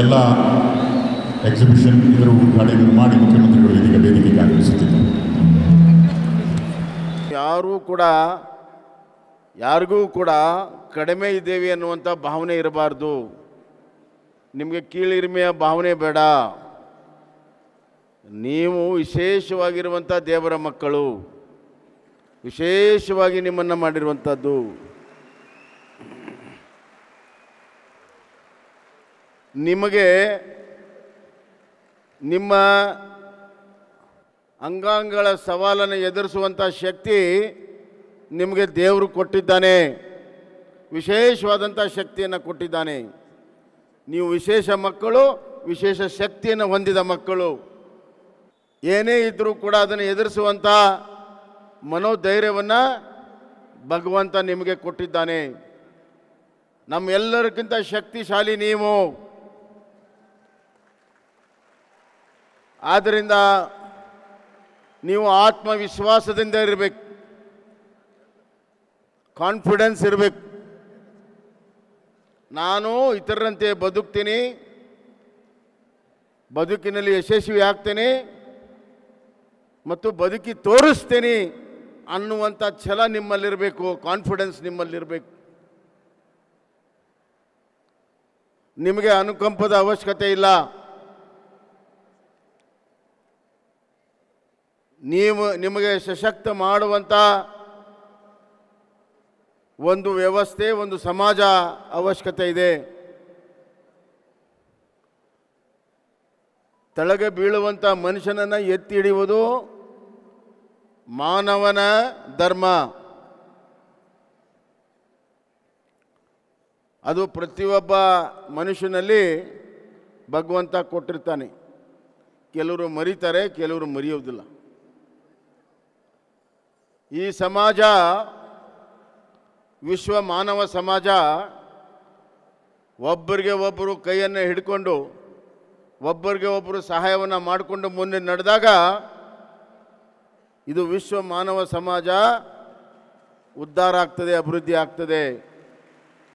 ಎಲ್ಲ ಎಕ್ಸಿಬಿಷನ್ ಇದರ ಮಾಡಿ ಮುಖ್ಯಮಂತ್ರಿಗಳು ಇದೀಗ ವೇದಿಕೆಗೆ ಆಗಮಿಸುತ್ತಿದ್ದರು ಯಾರೂ ಕೂಡ ಯಾರಿಗೂ ಕೂಡ ಕಡಿಮೆ ಇದ್ದೇವೆ ಅನ್ನುವಂಥ ಭಾವನೆ ಇರಬಾರ್ದು ನಿಮಗೆ ಕೀಳಿರಿಮೆಯ ಭಾವನೆ ಬೇಡ ನೀವು ವಿಶೇಷವಾಗಿರುವಂಥ ದೇವರ ಮಕ್ಕಳು ವಿಶೇಷವಾಗಿ ನಿಮ್ಮನ್ನು ಮಾಡಿರುವಂಥದ್ದು ನಿಮಗೆ ನಿಮ್ಮ ಅಂಗಾಂಗಗಳ ಸವಾಲನ್ನು ಎದುರಿಸುವಂಥ ಶಕ್ತಿ ನಿಮಗೆ ದೇವರು ಕೊಟ್ಟಿದ್ದಾನೆ ವಿಶೇಷವಾದಂಥ ಶಕ್ತಿಯನ್ನು ಕೊಟ್ಟಿದ್ದಾನೆ ನೀವು ವಿಶೇಷ ಮಕ್ಕಳು ವಿಶೇಷ ಶಕ್ತಿಯನ್ನು ಹೊಂದಿದ ಮಕ್ಕಳು ಏನೇ ಇದ್ದರೂ ಕೂಡ ಅದನ್ನು ಎದುರಿಸುವಂಥ ಮನೋಧೈರ್ಯವನ್ನು ಭಗವಂತ ನಿಮಗೆ ಕೊಟ್ಟಿದ್ದಾನೆ ನಮ್ಮೆಲ್ಲರಿಗಿಂತ ಶಕ್ತಿಶಾಲಿ ನೀವು ಆದ್ದರಿಂದ ನೀವು ಆತ್ಮವಿಶ್ವಾಸದಿಂದ ಇರಬೇಕು ಕಾನ್ಫಿಡೆನ್ಸ್ ಇರಬೇಕು ನಾನು ಇತರರಂತೆ ಬದುಕ್ತೀನಿ ಬದುಕಿನಲ್ಲಿ ಯಶಸ್ವಿ ಆಗ್ತೇನೆ ಮತ್ತು ಬದುಕಿ ತೋರಿಸ್ತೀನಿ ಅನ್ನುವಂಥ ಛಲ ನಿಮ್ಮಲ್ಲಿರಬೇಕು ಕಾನ್ಫಿಡೆನ್ಸ್ ನಿಮ್ಮಲ್ಲಿರಬೇಕು ನಿಮಗೆ ಅನುಕಂಪದ ಅವಶ್ಯಕತೆ ಇಲ್ಲ ನೀವು ನಿಮಗೆ ಸಶಕ್ತ ಮಾಡುವಂಥ ಒಂದು ವ್ಯವಸ್ಥೆ ಒಂದು ಸಮಾಜ ಅವಶ್ಯಕತೆ ಇದೆ ತಳಗೆ ಬೀಳುವಂಥ ಮನುಷ್ಯನನ್ನು ಎತ್ತಿ ಹಿಡಿಯುವುದು ಮಾನವನ ಧರ್ಮ ಅದು ಪ್ರತಿಯೊಬ್ಬ ಮನುಷ್ಯನಲ್ಲಿ ಭಗವಂತ ಕೊಟ್ಟಿರ್ತಾನೆ ಕೆಲವರು ಮರಿತಾರೆ ಕೆಲವರು ಮರಿಯೋದಿಲ್ಲ ಈ ಸಮಾಜ ವಿಶ್ವ ಮಾನವ ಸಮಾಜ ಒಬ್ಬರಿಗೆ ಒಬ್ಬರು ಕೈಯನ್ನು ಹಿಡ್ಕೊಂಡು ಒಬ್ಬರಿಗೆ ಒಬ್ಬರು ಸಹಾಯವನ್ನು ಮಾಡಿಕೊಂಡು ಮುಂದೆ ನಡೆದಾಗ ಇದು ವಿಶ್ವ ಮಾನವ ಸಮಾಜ ಉದ್ಧಾರ ಆಗ್ತದೆ ಅಭಿವೃದ್ಧಿ ಆಗ್ತದೆ